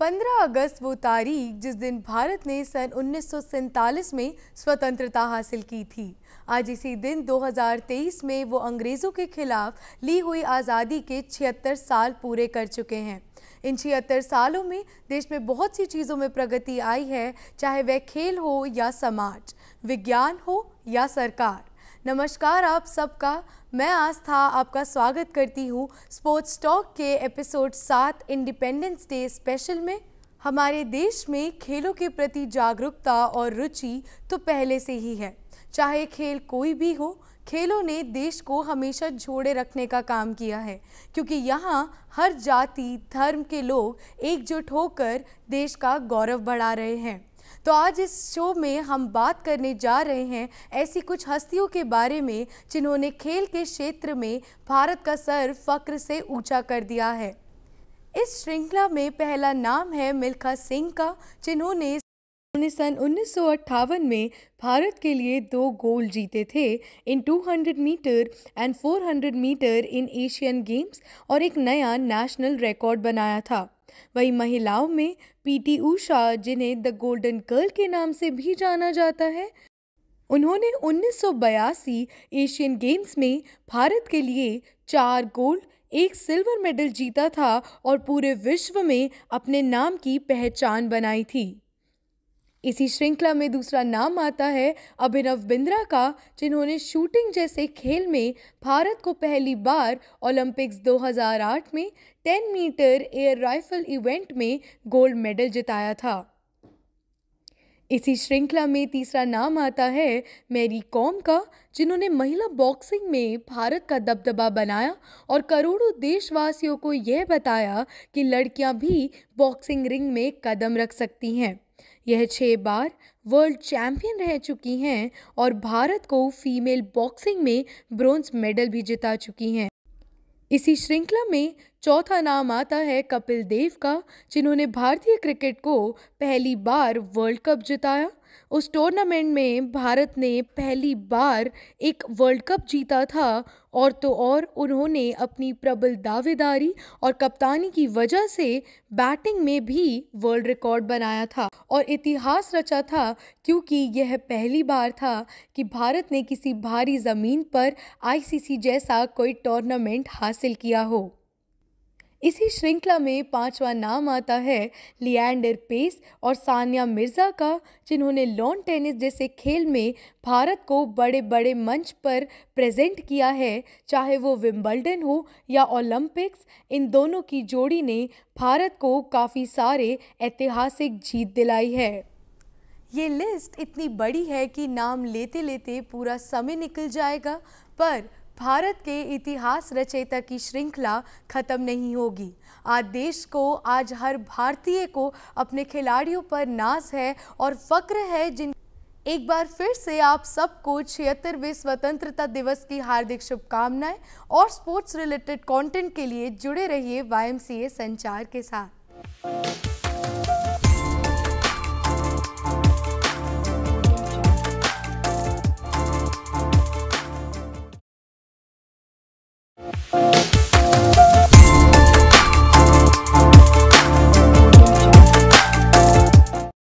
15 अगस्त वो तारीख जिस दिन भारत ने सन उन्नीस में स्वतंत्रता हासिल की थी आज इसी दिन 2023 में वो अंग्रेज़ों के खिलाफ ली हुई आज़ादी के छिहत्तर साल पूरे कर चुके हैं इन छिहत्तर सालों में देश में बहुत सी चीज़ों में प्रगति आई है चाहे वह खेल हो या समाज विज्ञान हो या सरकार नमस्कार आप सबका मैं आस्था आपका स्वागत करती हूँ स्पोर्ट्स टॉक के एपिसोड सात इंडिपेंडेंस डे स्पेशल में हमारे देश में खेलों के प्रति जागरूकता और रुचि तो पहले से ही है चाहे खेल कोई भी हो खेलों ने देश को हमेशा जोड़े रखने का काम किया है क्योंकि यहाँ हर जाति धर्म के लोग एकजुट होकर देश का गौरव बढ़ा रहे हैं तो आज इस शो में हम बात करने जा रहे हैं ऐसी कुछ हस्तियों के बारे में जिन्होंने खेल के क्षेत्र में भारत का सर फक्र से ऊंचा कर दिया है इस श्रृंखला में पहला नाम है मिल्खा सिंह का जिन्होंने उन्होंने सन उन्नीस में भारत के लिए दो गोल्ड जीते थे in 200 metre and 400 metre in Asian games और एक नया नेशनल रिकॉर्ड बनाया था वही महिलाओं में पीटी ऊषा जिन्हें द गोल्डन गर्ल के नाम से भी जाना जाता है उन्होंने 1982 एशियन गेम्स में भारत के लिए चार गोल्ड एक सिल्वर मेडल जीता था और पूरे विश्व में अपने नाम की पहचान बनाई थी इसी श्रृंखला में दूसरा नाम आता है अभिनव बिंद्रा का जिन्होंने शूटिंग जैसे खेल में भारत को पहली बार ओलंपिक्स 2008 में 10 मीटर एयर राइफल इवेंट में गोल्ड मेडल जिताया था इसी श्रृंखला में तीसरा नाम आता है मैरी कॉम का जिन्होंने महिला बॉक्सिंग में भारत का दबदबा बनाया और करोड़ों देशवासियों को यह बताया कि लड़कियां भी बॉक्सिंग रिंग में कदम रख सकती हैं यह छः बार वर्ल्ड चैंपियन रह चुकी हैं और भारत को फीमेल बॉक्सिंग में ब्रॉन्ज मेडल भी जिता चुकी हैं इसी श्रृंखला में चौथा नाम आता है कपिल देव का जिन्होंने भारतीय क्रिकेट को पहली बार वर्ल्ड कप जिताया उस टूर्नामेंट में भारत ने पहली बार एक वर्ल्ड कप जीता था और तो और उन्होंने अपनी प्रबल दावेदारी और कप्तानी की वजह से बैटिंग में भी वर्ल्ड रिकॉर्ड बनाया था और इतिहास रचा था क्योंकि यह पहली बार था कि भारत ने किसी भारी ज़मीन पर आईसीसी जैसा कोई टूर्नामेंट हासिल किया हो इसी श्रृंखला में पांचवा नाम आता है लियांडर पेस और सानिया मिर्ज़ा का जिन्होंने लॉन टेनिस जैसे खेल में भारत को बड़े बड़े मंच पर प्रेजेंट किया है चाहे वो विंबलडन हो या ओलंपिक्स इन दोनों की जोड़ी ने भारत को काफ़ी सारे ऐतिहासिक जीत दिलाई है ये लिस्ट इतनी बड़ी है कि नाम लेते लेते पूरा समय निकल जाएगा पर भारत के इतिहास रचयिता की श्रृंखला खत्म नहीं होगी आज देश को आज हर भारतीय को अपने खिलाड़ियों पर नाज है और फक्र है जिन एक बार फिर से आप सबको छिहत्तरवें स्वतंत्रता दिवस की हार्दिक शुभकामनाएं और स्पोर्ट्स रिलेटेड कंटेंट के लिए जुड़े रहिए वाई संचार के साथ